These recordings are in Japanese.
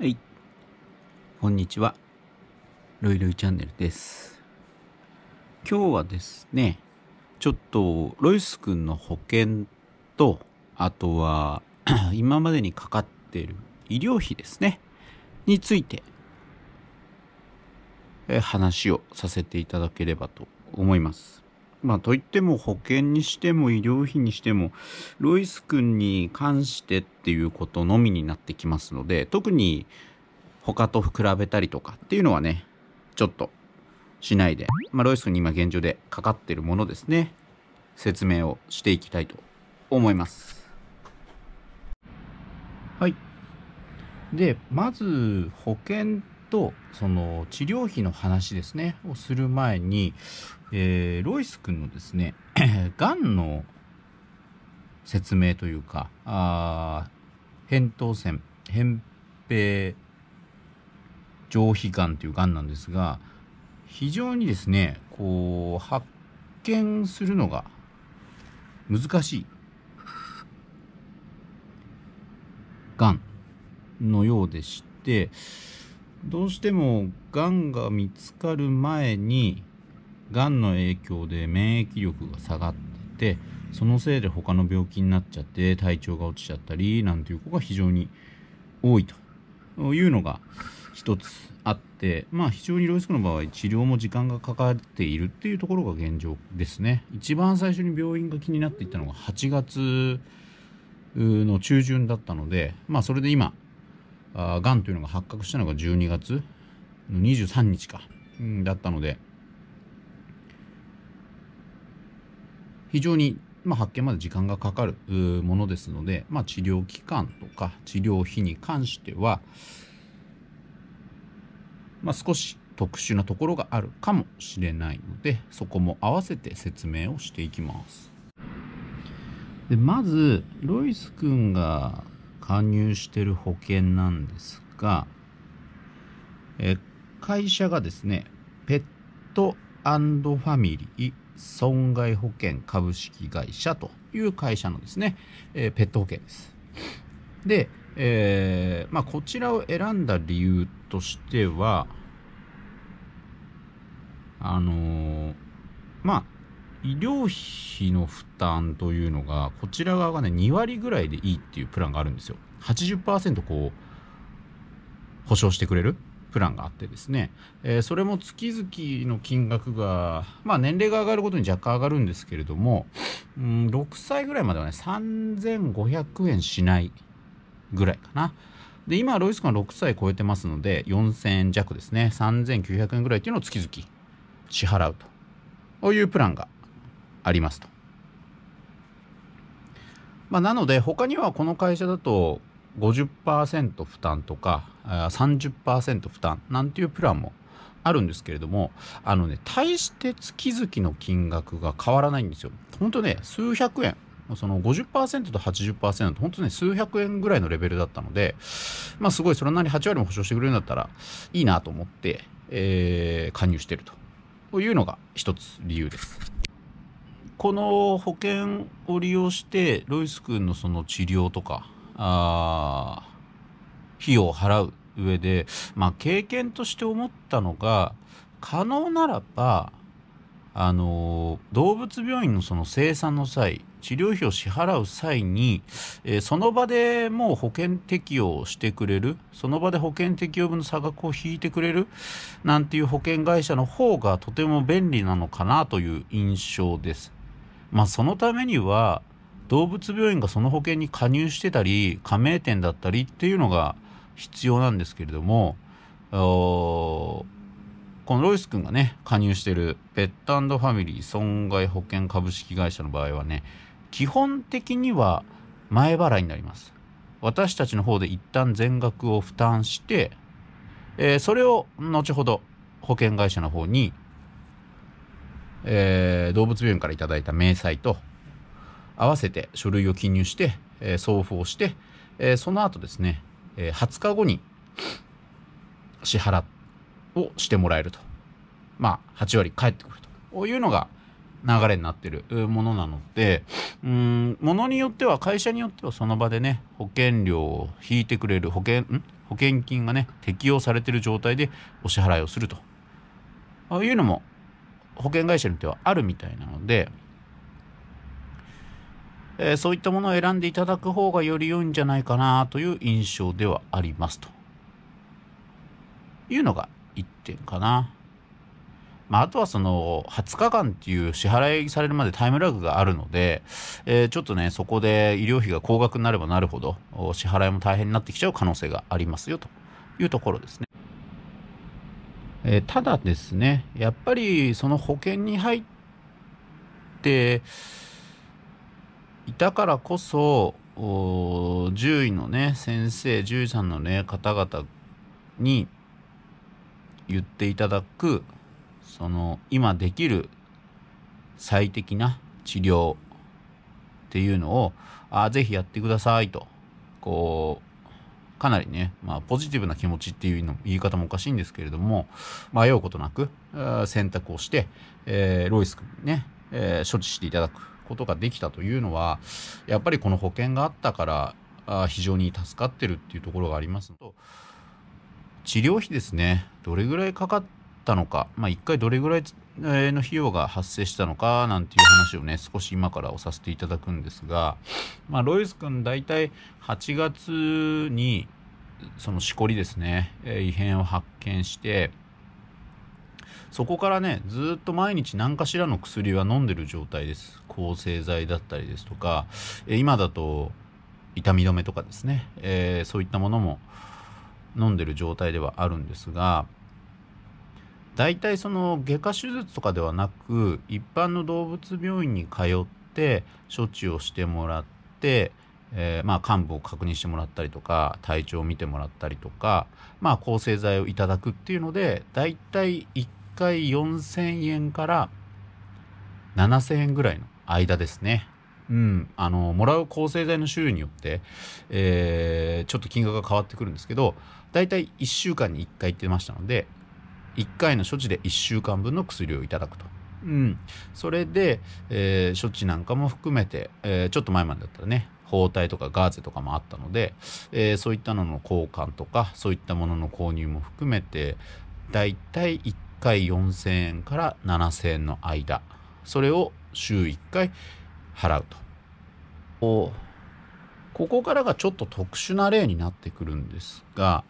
はい。こんにちは。ロイロイチャンネルです。今日はですね、ちょっとロイス君の保険と、あとは 今までにかかっている医療費ですね、について、え話をさせていただければと思います。まあ、といっても保険にしても医療費にしても、ロイス君に関してっていうことのみになってきますので、特に他と比べたりとかっていうのはね、ちょっとしないで、まあ、ロイス君に今現状でかかってるものですね、説明をしていきたいと思います。はい。で、まず保険とその治療費の話ですねをする前にえー、ロイス君のですね、がんの説明というか、あ扁桃腺、扁平上皮がんというがんなんですが、非常にですね、こう、発見するのが難しい。がんのようでして、どうしてもがんが見つかる前に、がんの影響で免疫力が下がっててそのせいで他の病気になっちゃって体調が落ちちゃったりなんていう子が非常に多いというのが一つあってまあ非常にロイスクの場合治療も時間がかかっているっていうところが現状ですね一番最初に病院が気になっていたのが8月の中旬だったのでまあそれで今がんというのが発覚したのが12月の23日か、うん、だったので非常に、まあ、発見まで時間がかかるものですので、まあ、治療期間とか治療費に関しては、まあ、少し特殊なところがあるかもしれないのでそこも合わせて説明をしていきますでまずロイス君が加入してる保険なんですがえ会社がですねペットファミリー損害保険株式会社という会社のですね、えー、ペット保険です。で、えー、まあ、こちらを選んだ理由としては、あのー、まあ、医療費の負担というのが、こちら側がね、2割ぐらいでいいっていうプランがあるんですよ。80%こう、保証してくれるプランがあってですね、えー、それも月々の金額が、まあ、年齢が上がることに若干上がるんですけれども、うん、6歳ぐらいまではね、3500円しないぐらいかな。で、今、ロイス君は6歳超えてますので、4000円弱ですね、3900円ぐらいっていうのを月々支払うというプランがありますと。まあ、なので、他にはこの会社だと、50%負担とか30%負担なんていうプランもあるんですけれどもあのね大して月々の金額が変わらないんですよ。ほんとね数百円その50%と80%本当ね数百円ぐらいのレベルだったのでまあすごいそれなりに8割も保証してくれるんだったらいいなと思って、えー、加入してるというのが一つ理由です。この保険を利用してロイス君のその治療とかあ費用を払う上で、まあ、経験として思ったのが可能ならばあの動物病院のその生産の際治療費を支払う際に、えー、その場でもう保険適用してくれるその場で保険適用分の差額を引いてくれるなんていう保険会社の方がとても便利なのかなという印象です。まあ、そのためには動物病院がその保険に加入してたり加盟店だったりっていうのが必要なんですけれどもこのロイス君がね加入してるペットファミリー損害保険株式会社の場合はね基本的には前払いになります私たちの方で一旦全額を負担して、えー、それを後ほど保険会社の方に、えー、動物病院から頂いた明細と合わせて書類を記入して、えー、送付をして、えー、その後ですね、えー、20日後に支払をしてもらえると。まあ、8割返ってくるというのが流れになってるものなので、うん、ものによっては、会社によってはその場でね、保険料を引いてくれる保険、ん保険金がね、適用されてる状態でお支払いをすると。ああいうのも保険会社によってはあるみたいなので、えー、そういったものを選んでいただく方がより良いんじゃないかなという印象ではありますというのが1点かな。まあ、あとはその20日間っていう支払いされるまでタイムラグがあるので、えー、ちょっとね、そこで医療費が高額になればなるほど、支払いも大変になってきちゃう可能性がありますよというところですね。えー、ただですね、やっぱりその保険に入って、いたからこそ、獣医のね、先生、獣医さんのね、方々に言っていただく、その、今できる最適な治療っていうのを、ああ、ぜひやってくださいと、こう、かなりね、まあ、ポジティブな気持ちっていうの言い方もおかしいんですけれども、迷うことなく、選択をして、えー、ロイス君にね、えー、処置していただく。ことができたというのはやっぱりこの保険があったからあ非常に助かってるっていうところがありますと治療費ですねどれぐらいかかったのか、まあ、1回どれぐらいの費用が発生したのかなんていう話をね少し今からおさせていただくんですが、まあ、ロイス君大体8月にそのしこりですね異変を発見してそこからねずっと毎日何かしらの薬は飲んでる状態です抗生剤だったりですとか、え今だと痛み止めとかですね、えー、そういったものも飲んでる状態ではあるんですが大体その外科手術とかではなく一般の動物病院に通って処置をしてもらって、えー、まあ幹部を確認してもらったりとか体調を見てもらったりとか、まあ、抗生剤をいただくっていうので大体1回4000円から7000円ぐらいの間ですね。うん、あのもらう抗生剤の種類によって、えー、ちょっと金額が変わってくるんですけど大体1週間に1回行ってましたので1回の処置で1週間分の薬をいただくと。うん、それで、えー、処置なんかも含めて、えー、ちょっと前までだったらね包帯とかガーゼとかもあったので、えー、そういったのの交換とかそういったものの購入も含めてだいたい1回4000円から7000円の間それを週1回払うとここからがちょっと特殊な例になってくるんですが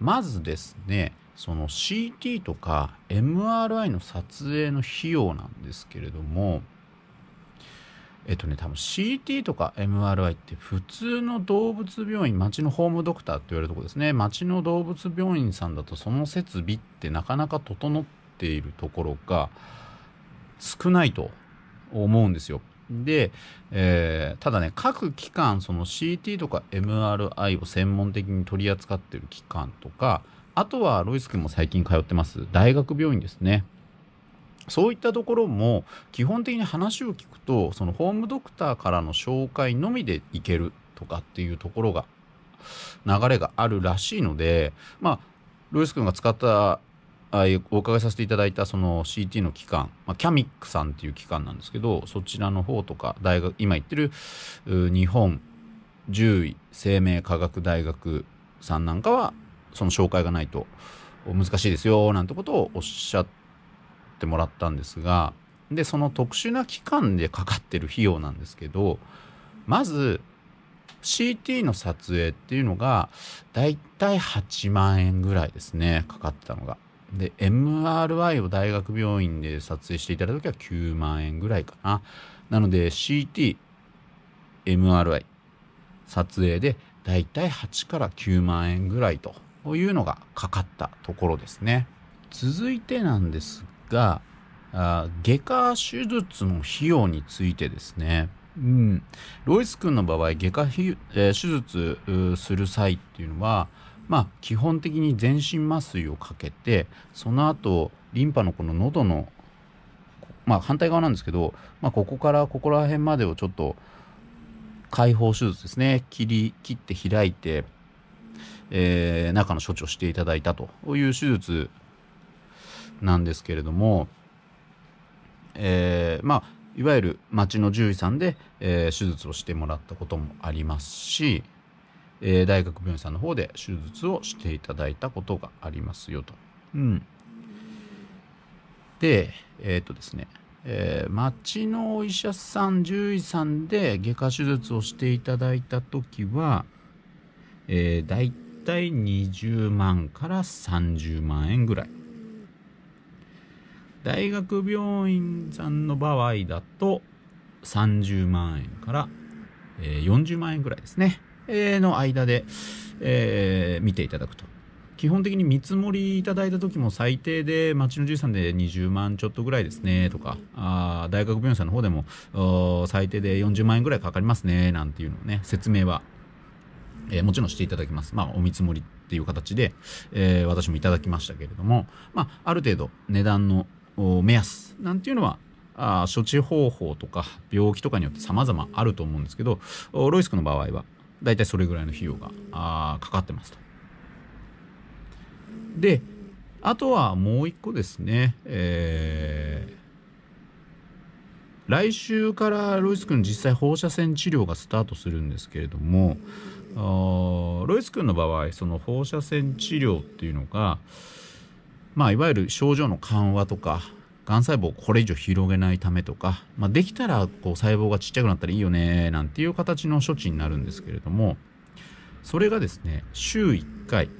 まずですねその CT とか MRI の撮影の費用なんですけれどもえっとね、多分 CT とか MRI って普通の動物病院、町のホームドクターって言われるとこですね、町の動物病院さんだとその設備ってなかなか整っているところが少ないと思うんですよ。で、えー、ただね、各機関、その CT とか MRI を専門的に取り扱ってる機関とか、あとはロイス君も最近通ってます、大学病院ですね。そういったところも基本的に話を聞くとそのホームドクターからの紹介のみでいけるとかっていうところが流れがあるらしいのでまあルイス君が使ったお伺いさせていただいたその CT の機関、まあ、キャミックさんっていう機関なんですけどそちらの方とか大学今言ってる日本獣医生命科学大学さんなんかはその紹介がないと難しいですよなんてことをおっしゃってってもらったんですがでその特殊な期間でかかってる費用なんですけどまず CT の撮影っていうのがだいたい8万円ぐらいですねかかってたのが。で MRI を大学病院で撮影していただいた時は9万円ぐらいかな。なので CT、MRI 撮影でだいたい8から9万円ぐらいというのがかかったところですね。続いてなんですが外科手術の費用についてですね、うん、ロイス君の場合外科、えー、手術する際っていうのは、まあ、基本的に全身麻酔をかけてその後リンパのこの喉の、まあ、反対側なんですけど、まあ、ここからここら辺までをちょっと開放手術ですね切り切って開いて、えー、中の処置をしていただいたという手術なんですけれども、えー、まあいわゆる町の獣医さんで、えー、手術をしてもらったこともありますし、えー、大学病院さんの方で手術をしていただいたことがありますよと。うん、でえー、っとですね、えー、町のお医者さん獣医さんで外科手術をしていただいた時は、えー、大体20万から30万円ぐらい。大学病院さんの場合だと30万円から、え40万円ぐらいですね、えの間で、え見ていただくと基本的に見積もりいただいた時も最低で町の獣医さんで20万ちょっとぐらいですねとかあ大学病院さんの方でも最低で40万円ぐらいかかりますねなんていうのをね説明は、えー、もちろんしていただきます。まあお見積もりっていう形で、えー、私もいただきましたけれども、まあ、ある程度値段の目安なんていうのはあ処置方法とか病気とかによって様々あると思うんですけどロイスクの場合はだいたいそれぐらいの費用があかかってますと。であとはもう一個ですね、えー、来週からロイス君実際放射線治療がスタートするんですけれどもロイス君の場合その放射線治療っていうのが、まあ、いわゆる症状の緩和とかがん細胞をこれ以上広げないためとか、まあ、できたらこう細胞がちっちゃくなったらいいよねなんていう形の処置になるんですけれどもそれがですね週1回、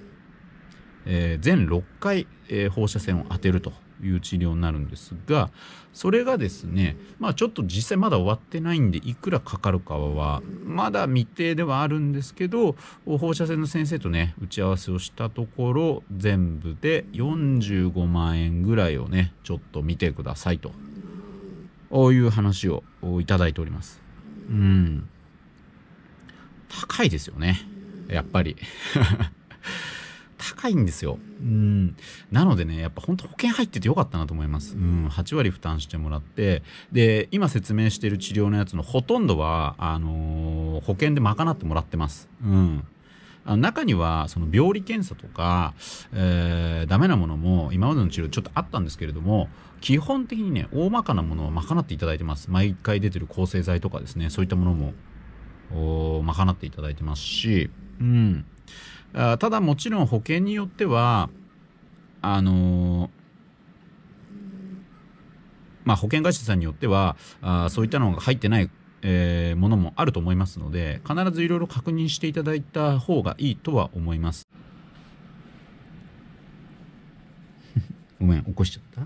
えー、全6回、えー、放射線を当てるという治療になるんですがそれがですねまあちょっと実際まだ終わってないんでいくらかかるかはまだ未定ではあるんですけど放射線の先生とね打ち合わせをしたところ全部で45万円ぐらいをねちょっと見てくださいとこういう話をいただいております。うん高いですよねやっぱり高いんですよ。うん。なのでね、やっぱ本当保険入っててよかったなと思います。うん。8割負担してもらって、で、今説明してる治療のやつのほとんどは、あのー、保険で賄ってもらってます。うん。中には、その病理検査とか、えー、ダメなものも、今までの治療ちょっとあったんですけれども、基本的にね、大まかなものは賄っていただいてます。毎回出てる抗生剤とかですね、そういったものも、賄っていただいてますし、うん。あただもちろん保険によってはあのー、まあ、保険会社さんによってはあそういったのが入ってない、えー、ものもあると思いますので必ずいろいろ確認していただいた方がいいとは思います ごめん起こしちゃった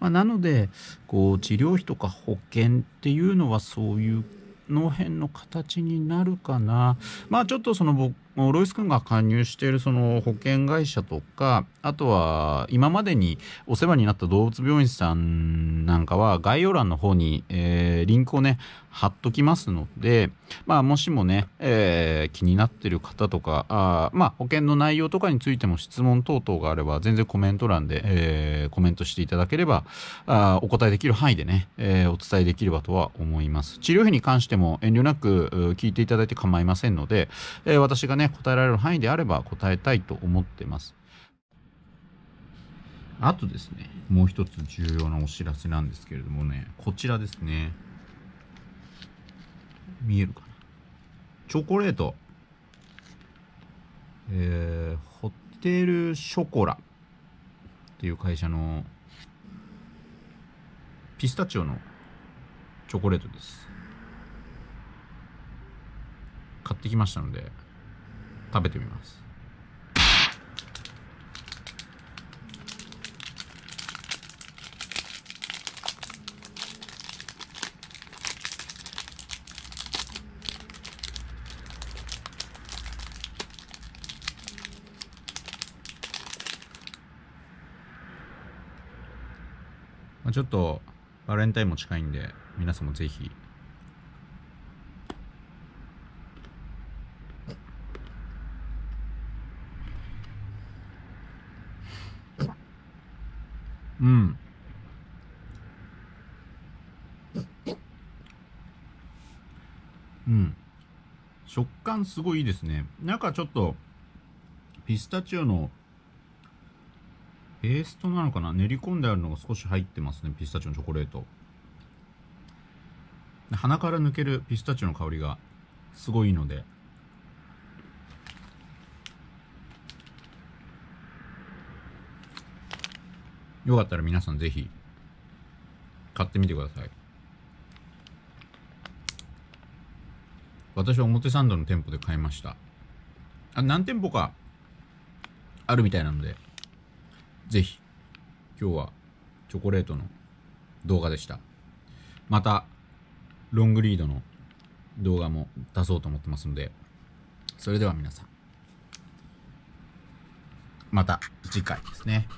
まあ、なのでこう治療費とか保険っていうのはそういうの辺の形になるかなまあちょっとその僕もうロイス君が加入しているその保険会社とかあとは今までにお世話になった動物病院さんなんかは概要欄の方に、えー、リンクをね貼っときますので、まあ、もしもね、えー、気になっている方とかあ、まあ、保険の内容とかについても質問等々があれば全然コメント欄で、えー、コメントしていただければあお答えできる範囲でね、えお伝えできればとは思います治療費に関しても遠慮なく聞いていただいて構いませんので、え私がねね、答えられる範囲であれば答えたいと思ってます。あとですね、もう一つ重要なお知らせなんですけれどもね、こちらですね。見えるかな。チョコレート。えー、ホテルショコラっていう会社のピスタチオのチョコレートです。買ってきましたので、食べてみますちょっとバレンタインも近いんで皆さんもぜひうん食感すごいいいですねなんかちょっとピスタチオのペーストなのかな練り込んであるのが少し入ってますねピスタチオのチョコレート鼻から抜けるピスタチオの香りがすごいいいのでよかったら皆さんぜひ買ってみてください私は表参道の店舗で買いました。あ、何店舗かあるみたいなので、ぜひ、今日はチョコレートの動画でした。また、ロングリードの動画も出そうと思ってますので、それでは皆さん、また次回ですね。